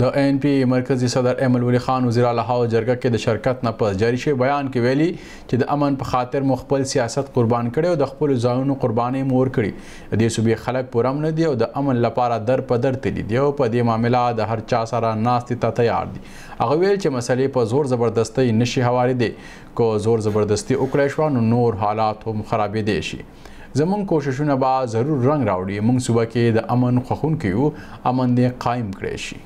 د ان پی مرکزی صدر امل ولی خان وزیر الاحو جرګه کې د شرکت نه پس جاری شوی بیان کې ویلي چې د امن په خاطر مو خپل سیاست قربان کړي او د خپل ځایونو قربانې مور کړي د صوبې خلک پرم نه دی او د امن لپاره در په در تللی دی او په دې معاملې د هر چا سره ناستې ته تیار دي هغه ویل چې مسلې په زور زبردستي نشي هواري دي کو زور زبردستي وکړې شو نو نور حالات هم خرابې دي شي زمون کوششونه به ضرور رنگ راوړي موږ صبح کې د امن خوخون کیو امن دې قائم کړی شي